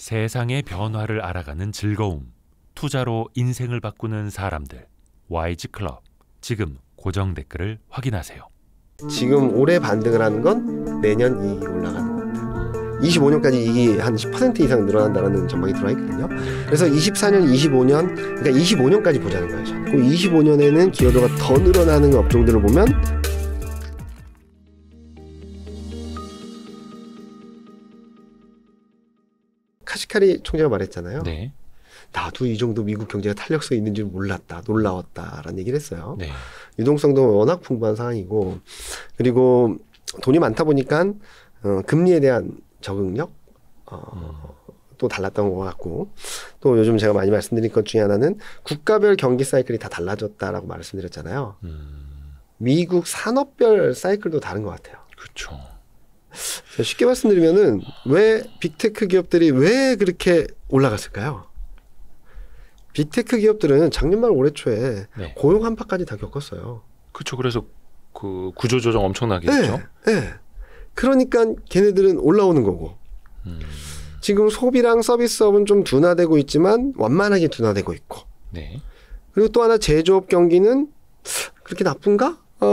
세상의 변화를 알아가는 즐거움, 투자로 인생을 바꾸는 사람들, YG 클럽. 지금 고정 댓글을 확인하세요. 지금 올해 반등을 하는 건 내년 이익이 올라가는 겁니다. 25년까지 이익이 한10% 이상 늘어난다는 전망이 들어 있거든요. 그래서 24년, 25년, 그러니까 25년까지 보자는 거예요. 그 25년에는 기여도가 더 늘어나는 업종들을 보면 스카리 총재가 말했잖아요. 네. 나도 이 정도 미국 경제가 탄력성 있는 줄 몰랐다, 놀라웠다라는 얘기를 했어요. 네. 유동성도 워낙 풍부한 상황이고, 그리고 돈이 많다 보니까 어, 금리에 대한 적응력 어, 음. 또 달랐던 것 같고, 또 요즘 제가 많이 말씀드린 것 중에 하나는 국가별 경기 사이클이 다 달라졌다라고 말씀드렸잖아요. 음. 미국 산업별 사이클도 다른 것 같아요. 그렇죠. 쉽게 말씀드리면은 왜 빅테크 기업들이 왜 그렇게 올라갔을까요? 빅테크 기업들은 작년 말 올해 초에 네. 고용 한파까지 다 겪었어요. 그렇죠. 그래서 그 구조 조정 엄청나게 네, 했죠. 네. 그러니까 걔네들은 올라오는 거고. 음. 지금 소비랑 서비스업은 좀 둔화되고 있지만 완만하게 둔화되고 있고. 네. 그리고 또 하나 제조업 경기는 그렇게 나쁜가? 어,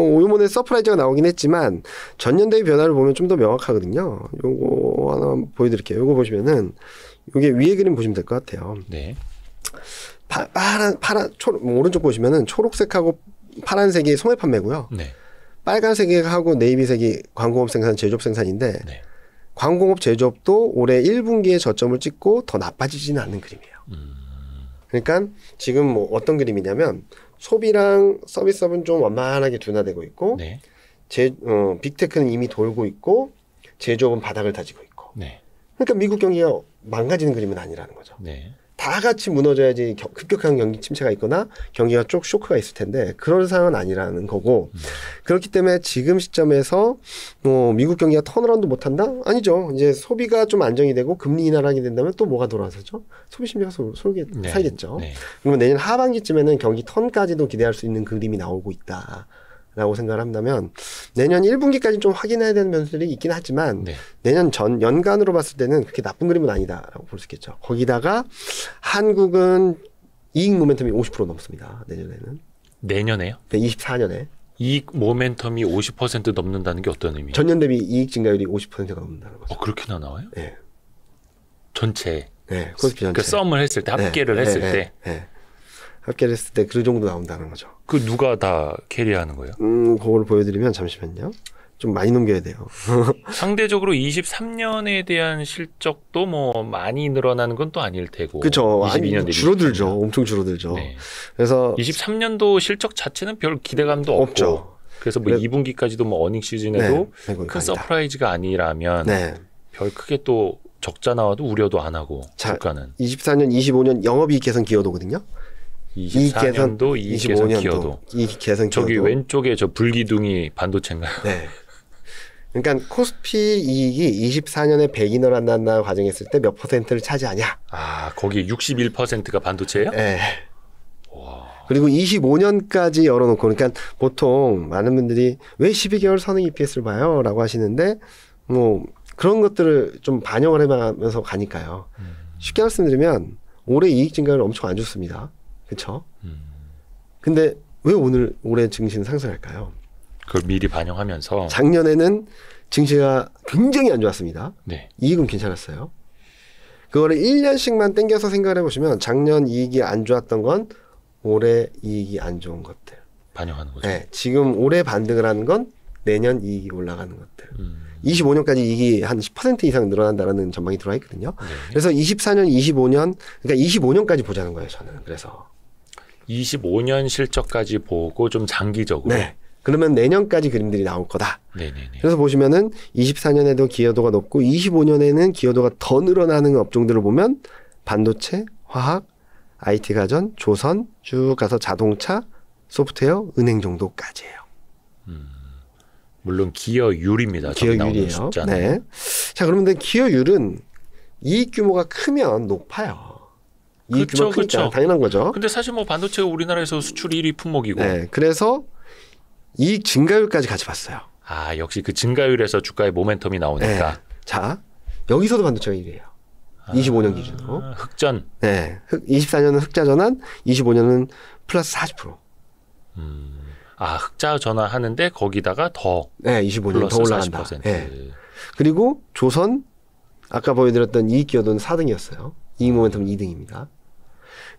오유번의 서프라이즈가 나오긴 했지만 전년 대의 변화를 보면 좀 더 명확하거든요. 요거 하나 보여드릴게요. 요거 보시면은 요게 위에 그림 보시면 될 것 같아요. 네. 파, 파란 파란 초 뭐 오른쪽 보시면은 초록색하고 파란색이 소매 판매고요. 네. 빨간색하고 네이비색이 광공업 생산 제조업 생산인데 네. 광공업 제조업도 올해 1분기에 저점을 찍고 더 나빠지지는 않는 그림이에요. 음. 그러니까 지금 뭐 어떤 그림이냐면 소비랑 서비스업은 좀 완만하게 둔화되고 있고 네. 제, 어, 빅테크는 이미 돌고 있고 제조업은 바닥을 다지고 있고. 네. 그러니까 미국 경기가 망가지는 그림은 아니라는 거죠. 네. 다 같이 무너져야지 급격한 경기 침체가 있거나 경기가 쪽 쇼크가 있을 텐데 그런 상황은 아니라는 거고 음. 그렇기 때문에 지금 시점에서 뭐 미국 경기가 턴어라운드 못한다? 아니죠. 이제 소비가 좀 안정이 되고 금리 인하를 이 된다면 또 뭐가 돌아서죠? 소비 심리가 소, 소개, 네. 살겠죠. 네. 그러면 내년 하반기쯤에는 경기 턴까지도 기대할 수 있는 그림이 나오고 있다라고 생각을 한다면 내년 1분기까지 좀 확인해야 되는 변수들이 있긴 하지만 네. 내년 전 연간으로 봤을 때는 그렇게 나쁜 그림은 아니다라고 볼 수 있겠죠. 거기다가 한국은 이익 모멘텀이 50% 넘습니다. 내년에는. 내년에요? 네, 24년에. 이익 모멘텀이 50% 넘는다는 게 어떤 의미예요? 전년 대비 이익 증가율이 50%가 넘는다는 거죠. 어, 그렇게나 나와요? 네. 전체. 네, 코스피 전체. 그 썸을 했을 때, 합계를 네, 네 했을 네, 때. 네, 합계 했을 때 그 정도 나온다는 거죠. 그 누가 다 캐리하는 거예요? 음, 그걸 보여드리면 잠시만요. 좀 많이 넘겨야 돼요. 상대적으로 23년에 대한 실적도 뭐 많이 늘어나는 건 또 아닐 테고. 그렇죠. 22년 뭐 줄어들죠. 있잖아. 엄청 줄어들죠. 네. 그래서 23년도 실적 자체는 별 기대감도 없죠. 없고. 그래서 뭐 그래, 2분기까지도 뭐 어닝 시즌에도 네, 네 큰 서프라이즈가 아니라면 네. 별 크게 또 적자 나와도 우려도 안 하고 자, 주가는 24년, 25년 영업이익 개선 기여도거든요. 24년도 이익 개선 25년도 기여도. 이 개선 기여도. 저기 왼쪽에 저 불기둥이 반도체인가요? 네. 그러니까 코스피 이익이 24년에 100인을 한다는 과정했을 때 몇 퍼센트를 차지하냐? 아, 거기 61%가 반도체예요? 네. 그리고 25년까지 열어놓고 그러니까 보통 많은 분들이 왜 12개월 선행 EPS를 봐요라고 하시는데 뭐 그런 것들을 좀 반영을 해가면서 가니까요. 음. 쉽게 말씀드리면 올해 이익 증가를 엄청 안 좋습니다. 그렇죠? 음. 근데 왜 오늘 올해 증시는 상승할까요? 그걸 미리 반영하면서 작년에는 증시가 굉장히 안 좋았습니다. 네. 이익은 괜찮았어요. 그거를 1년씩만 땡겨서 생각을 해보시면 작년 이익이 안 좋았던 건 올해 이익이 안 좋은 것들. 반영하는 거죠. 네. 지금 올해 반등을 하는 건 내년 이익이 올라가는 것들. 음. 25년까지 이익이 한 10% 이상 늘어난다라는 전망이 들어와 있거든요. 네. 그래서 24년, 25년, 그러니까 25년까지 보자는 거예요, 저는. 그래서. 25년 실적까지 보고 좀 장기적으로. 네. 그러면 내년까지 그림들이 나올 거다. 네네네. 그래서 보시면은 24년에도 기여도가 높고 25년에는 기여도가 더 늘어나는 업종들을 보면 반도체, 화학, IT 가전, 조선 쭉 가서 자동차, 소프트웨어, 은행 정도까지예요. 음, 물론 기여율입니다. 기여율이에요. 네. 자, 그러면 기여율은 이익 규모가 크면 높아요. 이익규 크니까 그쵸. 당연한 거죠. 근데 사실 뭐 반도체가 우리나라에서 수출 1위 품목이고. 네, 그래서 이익 증가율까지 같이 봤어요. 아 역시 그 증가율에서 주가의 모멘텀이 나오니까. 네. 자 여기서도 반도체가 1위예요. 25년 아, 기준으로. 어? 흑전. 네. 24년은 흑자 전환, 25년은 플러스 40%. 음. 아, 흑자 전환하는데 거기다가 더. 네, 25년 더 올라간다. 40%. 네. 그리고 조선 아까 보여드렸던 이익 기여도는 4등이었어요. 이익 모멘텀은 2등입니다.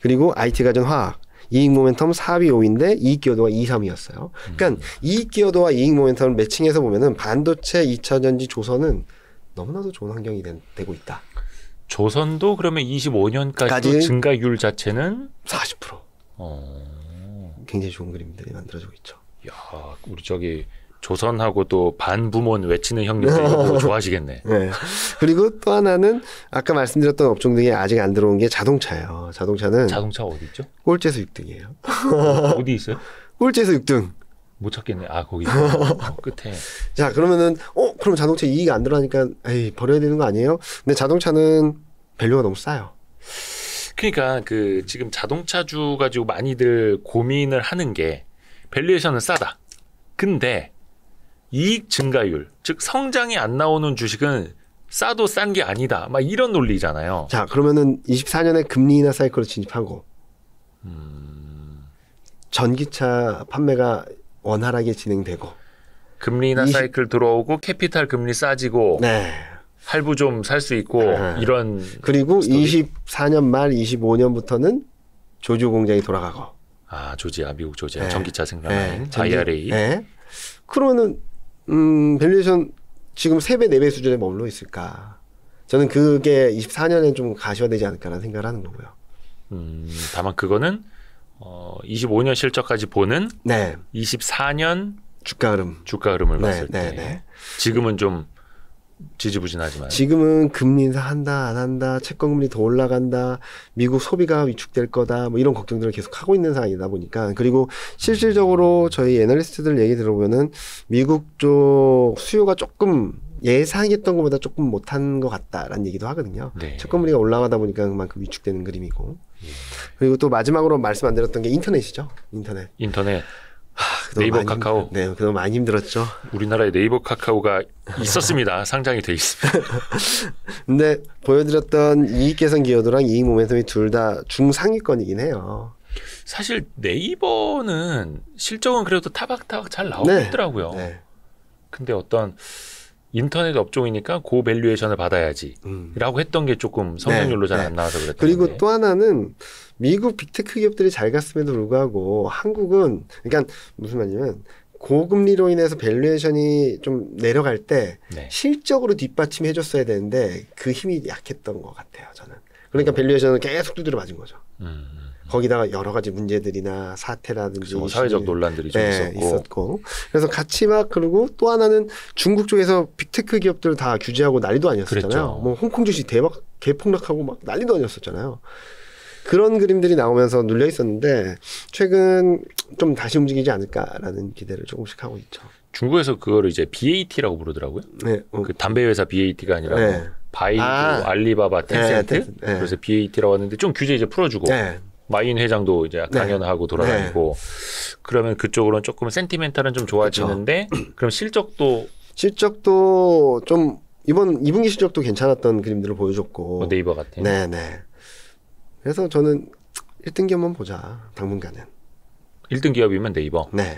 그리고 IT 가전 화학. 이익 모멘텀 4비 5인데 이익 기여도가 2, 3이었어요. 그러니까 음. 이익 기여도와 이익 모멘텀을 매칭해서 보면은 반도체 2차 전지 조선은 너무나도 좋은 환경이 된, 되고 있다. 조선도 그러면 25년까지 증가율 자체는 40%. 어. 굉장히 좋은 그림들이 만들어지고 있죠. 야, 우리 저기 조선하고도 반부모는 외치는 형님들 좋아하시겠네. 네. 그리고 또 하나는 아까 말씀드렸던 업종 등에 아직 안 들어온 게 자동차예요. 자동차는 자동차 어디 있죠? 꼴찌에서 6등이에요. 어디 있어요? 꼴찌에서 6등. 못 찾겠네. 아 거기 어, 끝에. 자 그러면은 어 그럼 자동차 이익 안 들어가니까 에이 버려야 되는 거 아니에요? 근데 자동차는 밸류가 너무 싸요. 그러니까 그 지금 자동차주 가지고 많이들 고민을 하는 게 밸류에이션은 싸다. 근데 이익 증가율, 즉 성장이 안 나오는 주식은 싸도 싼 게 아니다. 막 이런 논리잖아요. 자, 그러면은 24년에 금리 인하 사이클로 진입하고 음. 전기차 판매가 원활하게 진행되고 금리 인하 20... 사이클 들어오고 캐피탈 금리 싸지고 네. 할부 좀 살 수 있고 네. 이런 그리고 스토리? 24년 말 25년부터는 조조 공장이 돌아가고 아 조지아 미국 조지아 네. 전기차 생산하는 네. 전기, IRA 네. 그러면은 음, 밸류에이션 지금 3배, 4배 수준에 머물러 있을까? 저는 그게 24년에 좀가셔야되지 않을까라는 생각을 하는 거고요. 음, 다만 그거는 어, 25년 실적까지 보는 네. 24년 주가 흐름 주가 흐름을 네, 봤을 네, 때 네. 지금은 좀 지지부진하지만 지금은 금리 인사한다 안 한다 채권 금리 더 올라간다 미국 소비가 위축될 거다 뭐 이런 걱정들을 계속 하고 있는 상황이다 보니까 그리고 실질적으로 저희 애널리스트들 얘기 들어보면은 미국 쪽 수요가 조금 예상했던 것보다 조금 못한 것 같다라는 얘기도 하거든요. 네. 채권금리가 올라가다 보니까 그만큼 위축되는 그림이고. 예. 그리고 또 마지막으로 말씀 안 드렸던 게 인터넷이죠. 인터넷. 인터넷. 네이버 많이, 카카오. 네, 그동안 많이 힘들었죠. 우리나라에 네이버 카카오가 있었습니다. 상장이 돼 있습니다. 근데 보여드렸던 이익 개선 기여도랑 이익 모멘텀이 둘 다 중상위권이긴 해요. 사실 네이버는 실적은 그래도 타박타박 잘 나오고 네. 있더라고요. 네. 근데 어떤 인터넷 업종이니까 고밸류에이션을 그 받아야지. 음. 라고 했던 게 조금 성장률로 네, 잘안 네. 나와서 그랬던 그리고 건데. 또 하나는 미국 빅테크 기업들이 잘 갔음에도 불구하고 한국은 그러니까 무슨 말이냐면 고금리로 인해서 밸류에이션이 좀 내려갈 때 네. 실적으로 뒷받침해 줬어야 되는데 그 힘이 약했던 것 같아요, 저는. 그러니까 밸류에이션은 음. 계속 두드려 맞은 거죠. 음. 음. 거기다가 여러 가지 문제들이나 사태라든지 그쵸, 뭐 사회적 논란들이 좀 네, 있었고. 있었고. 그래서 같이 막 그리고 또 하나는 중국 쪽에서 빅테크 기업들 을다 규제하고 난리도 아니었었잖아요. 그랬죠. 뭐 홍콩 주식 대박 개폭락하고 막 난리도 아니었었잖아요. 그런 그림들이 나오면서 눌려 있었는데 최근 좀 다시 움직이지 않을까라는 기대를 조금씩 하고 있죠. 중국에서 그거를 이제 BAT라고 부르더라고요. 네. 어. 그 담배 회사 BAT가 아니라 네. 뭐 바이두, 아. 알리바바, 네, 텐센트. 네, 그래서 BAT라고 하는데 좀 규제 이제 풀어주고 네. 마인 회장도 이제 네. 강연하고 돌아다니고 네. 그러면 그쪽으로는 조금 센티멘탈은 좀 좋아지는데 그쵸. 그럼 실적도 실적도 좀 이번 2분기 실적도 괜찮았던 그림들을 보여줬고 뭐 네이버 같은 네네 네. 그래서 저는 1등기업만 보자 당분간은 1등 기업이면 네이버 네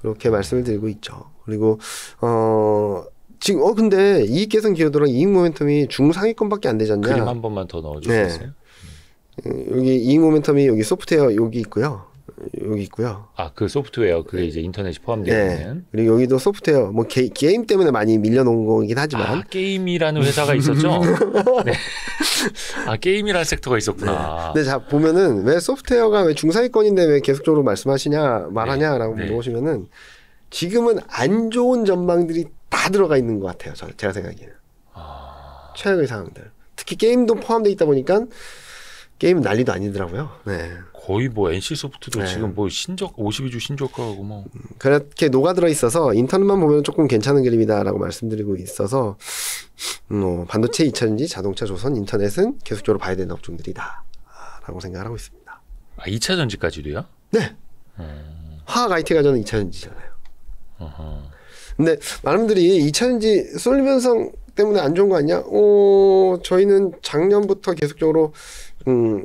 그렇게 말씀을 드리고 있죠 그리고 어 지금 어 근데 이익 개선 기여들은 이익 모멘텀이 중상위권밖에 안 되지 않냐 그림 한 번만 더 넣어줄 네. 수있요 음, 여기 이 모멘텀이 여기 소프트웨어 여기 있고요. 여기 있고요. 아, 그 소프트웨어 그게 이제 인터넷이 포함되어 네. 있는. 그리고 여기도 소프트웨어 뭐 게, 임 때문에 많이 밀려놓은 거긴 하지만. 아, 게임이라는 회사가 있었죠. 네. 아, 게임이라는 섹터가 있었구나. 네. 근데 자 보면은 왜 소프트웨어가 왜 중상위권인데 왜 계속적으로 말씀하시냐 말하냐라고 네. 물어보시면은 네. 지금은 안 좋은 전망들이 다 들어가 있는 것 같아요. 저, 제가 생각에는. 아... 최악의 상황들. 특히 게임도 포함되어 있다 보니까 게임은 난리도 아니더라고요. 네. 거의 뭐 NC 소프트도 네. 지금 뭐 신적 52주 신저가고 뭐 그렇게 녹아들어 있어서 인터넷만 보면 조금 괜찮은 그림이다라고 말씀드리고 있어서 음, 뭐 반도체 2차전지, 자동차 조선, 인터넷은 계속적으로 봐야 되는 업종들이다라고 생각을 하고 있습니다. 아 2차전지까지도요? 네. 음... 화학 IT 가전은 2차전지잖아요. 근데 많은 분들이 2차전지 쏠림 현상 때문에 안 좋은 거 아니냐? 어, 저희는 작년부터 계속적으로 음,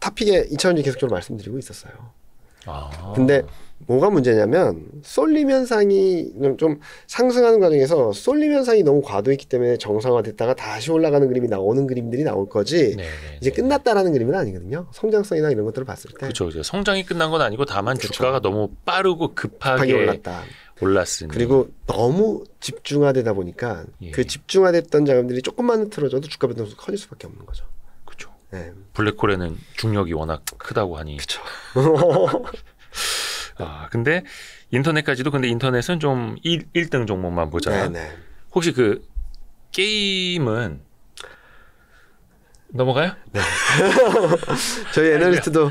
탑픽의 이차원이 계속적으로 말씀드리고 있었어요. 아. 근데 뭐가 문제냐면 쏠림 현상이 좀 상승하는 과정에서 쏠림 현상이 너무 과도했기 때문에 정상화됐다가 다시 올라가는 그림이 나오는 그림들이 나올 거지 네네, 네, 이제 네. 끝났다라는 그림은 아니거든요. 성장성이나 이런 것들을 봤을 때 그렇죠. 성장이 끝난 건 아니고 다만 그쵸. 주가가 너무 빠르고 급하게, 급하게 올랐다. 올랐으니 그리고 너무 집중화되다 보니까 예. 그 집중화됐던 자금들이 조금만 틀어져도 주가 변동성이 커질 수밖에 없는 거죠. 네. 블랙홀에는 중력이 워낙 크다고 하니. 그렇죠. 아, 근데 인터넷까지도 근데 인터넷은 좀1등 종목만 보자. 네네. 네. 혹시 그 게임은 넘어가요? 네. 저희 애널리스트도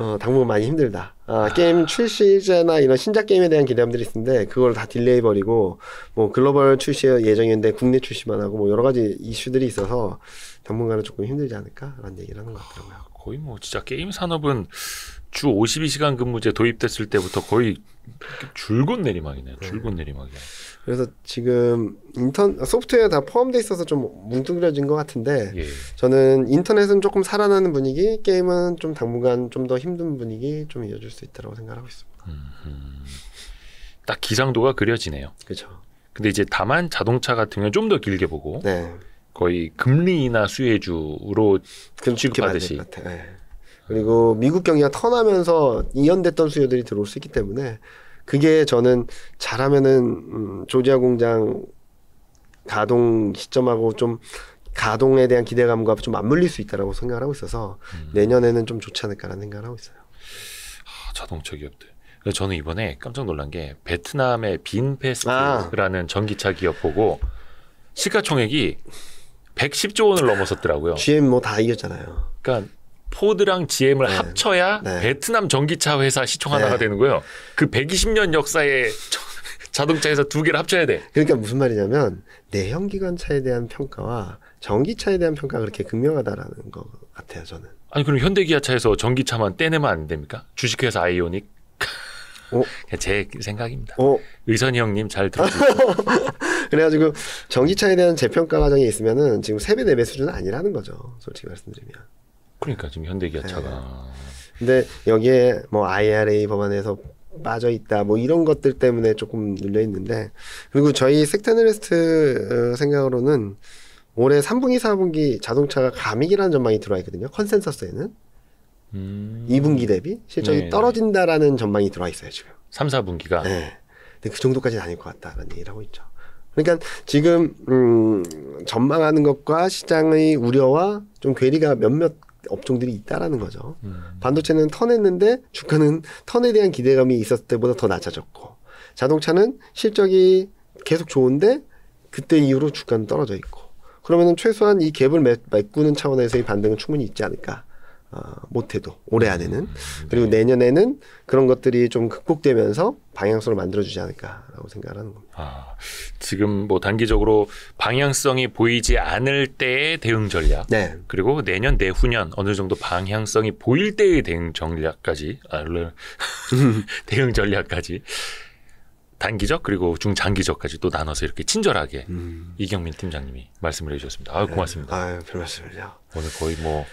어, 당분간 많이 힘들다. 아, 아, 게임 출시제나 이런 신작 게임에 대한 기대감들이 있는데 그걸 다 딜레이 버리고 뭐 글로벌 출시 예정인데 국내 출시만 하고 뭐 여러 가지 이슈들이 있어서 당분간은 조금 힘들지 않을까라는 얘기를 하는 것 같더라고요. 아, 거의 뭐 진짜 게임 산업은 주 52시간 근무제 도입됐을 때부터 거의 줄곧 내리막이네요. 네. 줄곧 내리막이야. 그래서 지금 인턴 소프트웨어 다 포함돼 있어서 좀 뭉뚱그려진 것 같은데 예. 저는 인터넷은 조금 살아나는 분위기, 게임은 좀 당분간 좀 더 힘든 분위기 좀 이어질 수 있다고 라 생각하고 있습니다. 음딱 기상도가 그려지네요. 그렇죠. 근데 이제 다만 자동차 같은 경우 는 좀 더 길게 보고 네. 거의 금리나 수혜주로 그렇게 취급하듯이 네. 그리고 미국 경기가 턴하면서 이연됐던 수요들이 들어올 수 있기 때문에 그게 저는 잘하면은 음, 조지아 공장 가동 시점하고 좀 가동에 대한 기대감과 좀 맞물릴 수 있다라고 생각을 하고 있어서 음. 내년에는 좀 좋지 않을까라는 생각을 하고 있어요. 아, 자동차 기업들. 저는 이번에 깜짝 놀란 게 베트남의 빈페스트라는 아. 전기차 기업 보고 시가총액이 110조 원을 넘어섰더라고요 GM 뭐 다 이겼잖아요. 그러니까 포드랑 GM을 네. 합쳐야 네. 베트남 전기차 회사 시총 네. 하나가 되는 거예요. 그 120년 역사의 자동차 회사 두 개를 합쳐야 돼. 그러니까 무슨 말이냐면 내연기관차에 대한 평가와 전기차에 대한 평가가 그렇게 극명하다라는 것 같아요, 저는. 아니 그럼 현대기아차에서 전기차만 떼내면 안 됩니까? 주식회사 아이오닉. 오. 어? 제 생각입니다. 오. 어? 의선이 형님 잘 들어주세요. 그래가지고 전기차에 대한 재평가 과정이 있으면은 지금 3배, 4배 수준은 아니라는 거죠. 솔직히 말씀드리면. 그러니까 지금 현대기아차가. 네. 근데 여기에 뭐 IRA 법안에서 빠져 있다 뭐 이런 것들 때문에 조금 눌려 있는데 그리고 저희 섹터널리스트 어, 생각으로는 올해 3분기 4분기 자동차가 감익이라는 전망이 들어와 있거든요 컨센서스에는 음. 2분기 대비 실적이 네네. 떨어진다라는 전망이 들어와 있어요 지금 3, 4분기가 네 근데 그 정도까지는 아닐 것 같다라는 얘기를 하고 있죠 그러니까 지금 음 전망하는 것과 시장의 우려와 좀 괴리가 몇몇 업종들이 있다라는 거죠. 음. 반도체는 턴했는데 주가는 턴에 대한 기대감이 있었을 때보다 더 낮아졌고 자동차는 실적이 계속 좋은데 그때 이후로 주가는 떨어져 있고 그러면은 최소한 이 갭을 메꾸는 차원에서의 반등은 충분히 있지 않을까. 어, 못해도 올해 안에는 그리고 내년에는 그런 것들이 좀 극복되면서 방향성을 만들어주지 않을까라고 생각을 하는 겁니다. 아, 지금 뭐 단기적으로 방향성이 보이지 않을 때의 대응 전략, 네. 그리고 내년 내후년 어느 정도 방향성이 보일 때의 대응 전략까지, 아, 대응 전략까지 단기적 그리고 중장기적까지 또 나눠서 이렇게 친절하게 음. 이경민 팀장님이 말씀을 해주셨습니다. 아, 유 네. 고맙습니다. 네. 아유, 별 말씀을요. 오늘 거의 뭐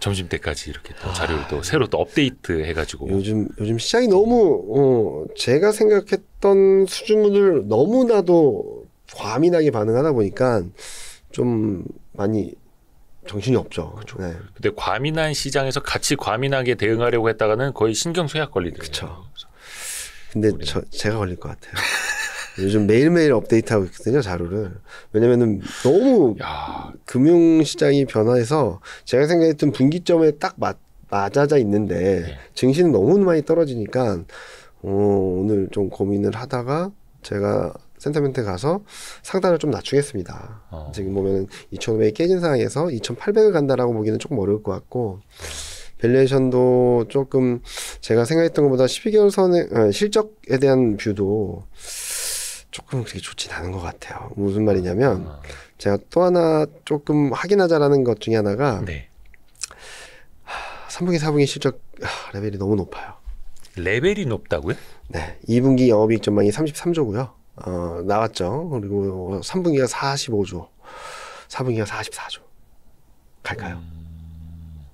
점심 때까지 이렇게 또 아. 자료를 아, 또 새로 또 업데이트 해가지고 요즘 요즘 시장이 너무 어, 제가 생각했던 수준을 너무나도 과민하게 반응하다 보니까 좀 많이 정신이 없죠. 그렇죠. 네. 근데 과민한 시장에서 같이 과민하게 대응하려고 했다가는 거의 신경 쇠약 걸리죠. 그렇죠. 근데 저, 제가 걸릴 것 같아요. 요즘 매일매일 업데이트하고 있거든요 자료를 왜냐면은 너무 야. 금융시장이 변화해서 제가 생각했던 분기점에 딱 맞, 맞아져 있는데 네. 증시는 너무 많이 떨어지니까 어, 오늘 좀 고민을 하다가 제가 센터멘트 가서 상단을 좀 낮추겠습니다. 어. 지금 보면은 2,500이 깨진 상황에서 2,800을 간다라고 보기는 조금 어려울 것 같고 밸류에이션도 조금 제가 생각했던 것보다 12개월 선에 어, 실적에 대한 뷰도 조금 그렇게 좋진 않은 것 같아요. 무슨 말이냐면 아. 제가 또 하나 조금 확인하자라는 것 중에 하나가 네. 하, 3분기 4분기 실적 하, 레벨이 너무 높아요. 레벨이 높다고요? 네. 2분기 영업이익 전망이 33조고요. 어, 나왔죠. 그리고 3분기가 45조, 4분기가 44조. 갈까요? 음...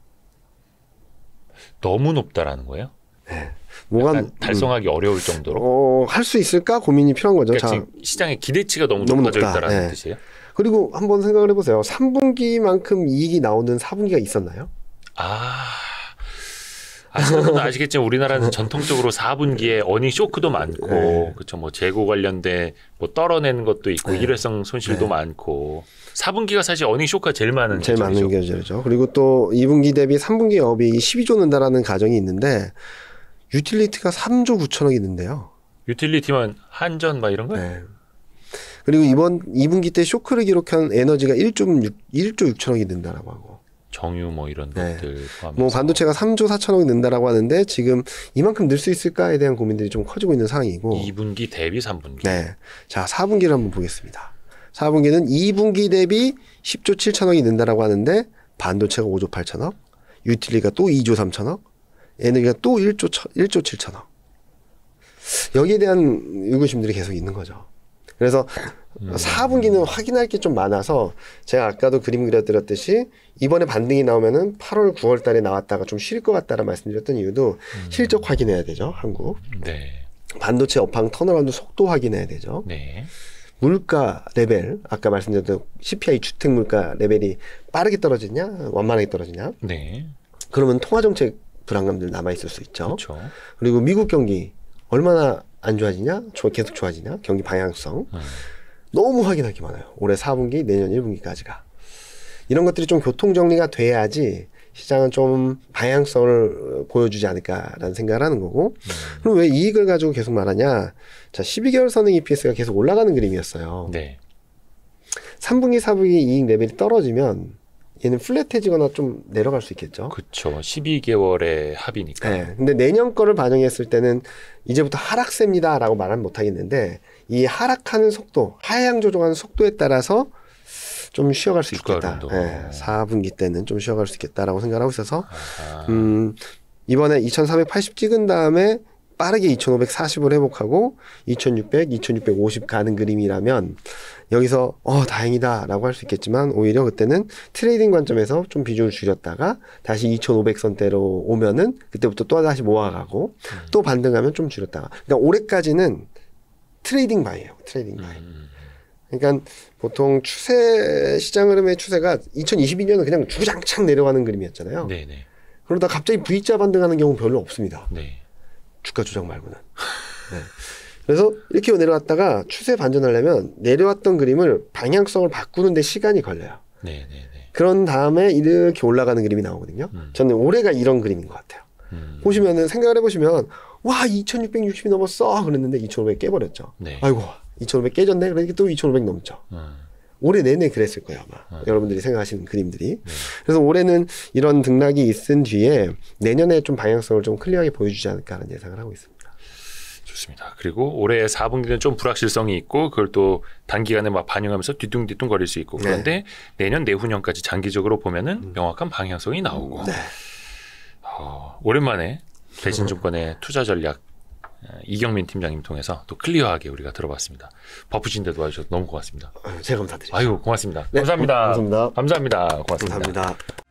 너무 높다라는 거예요? 네. 뭐가 달성하기 음. 어려울 정도로 어, 할 수 있을까 고민이 필요한 거죠. 그러니까 시장의 기대치가 너무, 너무 높아져 높다. 있다라는 네. 뜻이에요. 그리고 한번 생각을 해보세요. 3분기만큼 이익이 나오는 4분기가 있었나요? 아. 아시는 아시겠지만 우리나라는 전통적으로 4분기에 어닝 쇼크도 많고 네. 그렇죠 뭐 재고 관련된 뭐 떨어내는 것도 있고 네. 일회성 손실도 네. 많고 4분기가 사실 어닝 쇼크가 제일 많은 제일 계절이죠. 많은 계절이죠. 그리고 또 2분기 대비 3분기 업이 12조 는다라는 가정이 있는데 유틸리티가 3조 9천억 있는데요. 유틸리티만 한전 막 이런 거 네. 그리고 이번 2분기 때 쇼크를 기록한 에너지가 1.6 1조 6천억이 는다라고 하고. 정유 뭐 이런 네. 것들 포함해서. 뭐 반도체가 3조 4천억 는다라고 하는데 지금 이만큼 늘 수 있을까에 대한 고민들이 좀 커지고 있는 상황이고. 2분기 대비 3분기. 네. 자, 4분기를 한번 보겠습니다. 4분기는 2분기 대비 10조 7천억이 는다라고 하는데 반도체가 5조 8천억, 유틸리가 또 2조 3천억, 에너지가 또 1조, 1조 7천억. 여기에 대한 의구심들이 계속 있는 거죠. 그래서 음. 4분기는 확인할 게 좀 많아서 제가 아까도 그림 그려드렸듯이 이번에 반등이 나오면은 8월, 9월 달에 나왔다가 좀 쉴 것 같다라 는 말씀드렸던 이유도 음. 실적 확인해야 되죠, 한국. 네. 반도체 업황 터널라운 속도 확인해야 되죠. 네. 물가 레벨, 아까 말씀드렸던 CPI 주택 물가 레벨이 빠르게 떨어지냐, 완만하게 떨어지냐. 네. 그러면 통화정책 불안감들 남아 있을 수 있죠. 그쵸. 그렇죠. 그리고 미국 경기 얼마나 안 좋아지냐? 계속 좋아지냐? 경기 방향성. 음. 너무 확인할 게 많아요. 올해 4분기, 내년 1분기까지가. 이런 것들이 좀 교통 정리가 돼야지 시장은 좀 방향성을 보여주지 않을까라는 생각을 하는 거고. 음. 그럼 왜 이익을 가지고 계속 말하냐? 자, 12개월 선행 EPS가 계속 올라가는 그림이었어요. 네. 3분기, 4분기 이익 레벨이 떨어지면 얘는 플랫해지거나 좀 내려갈 수 있겠죠. 그렇죠. 12개월의 합이니까. 네. 근데 내년 거를 반영했을 때는 이제부터 하락세입니다라고 말은 못 하겠는데 이 하락하는 속도, 하향 조정하는 속도에 따라서 좀 쉬어갈 수 있겠다. 네. 4분기 때는 좀 쉬어갈 수 있겠다라고 생각하고 있어서 아. 음, 이번에 2,380 찍은 다음에 빠르게 2540을 회복하고 2600, 2650 가는 그림이라면 여기서 어 다행이다라고 할 수 있겠지만 오히려 그때는 트레이딩 관점에서 좀 비중을 줄였다가 다시 2500선대로 오면은 그때부터 또 다시 모아가고 음. 또 반등하면 좀 줄였다가 그러니까 올해까지는 트레이딩 바이에요 트레이딩 바이. 음, 음, 음. 그러니까 보통 추세 시장 흐름의 추세가 2022년은 그냥 주장창 내려가는 그림이었잖아요. 네네. 네. 그러다 갑자기 V자 반등하는 경우 별로 없습니다. 네. 주가 조작 말고는. 네. 그래서 이렇게 내려왔다가 추세 반전하려면 내려왔던 그림을 방향성을 바꾸는데 시간이 걸려요. 네, 네, 네. 그런 다음에 이렇게 올라가는 그림이 나오거든요. 음. 저는 올해가 이런 그림인 것 같아요. 음. 보시면은 생각을 해보시면 와 2,660이 넘었어 그랬는데 2,500 깨버렸죠. 네. 아이고 2,500 깨졌네. 그러니까 또2,500 넘죠. 음. 올해 내내 그랬을 거예요 아마 아, 네. 여러분들이 생각하시는 그림들이 네. 그래서 올해는 이런 등락이 있은 뒤에 내년에 좀 방향성을 좀 클리어하게 보여주지 않을까하는 예상을 하고 있습니다. 좋습니다. 그리고 올해 4분기는 좀 불확실성이 있고 그걸 또 단기간에 막 반영하면서 뒤뚱뒤뚱 거릴 수 있고 네. 그런데 네. 내년 내후년까지 장기적으로 보면은 음. 명확한 방향성이 나오고 네. 어, 오랜만에 대신증권의 투자 전략 이경민 팀장님 통해서 또 클리어하게 우리가 들어봤습니다. 바쁘신데도 와주셔서 너무 고맙습니다. 제가 네, 감사드립니다. 아유 고맙습니다. 네, 감사합니다. 감사합니다. 감사합니다. 고맙습니다. 감사합니다.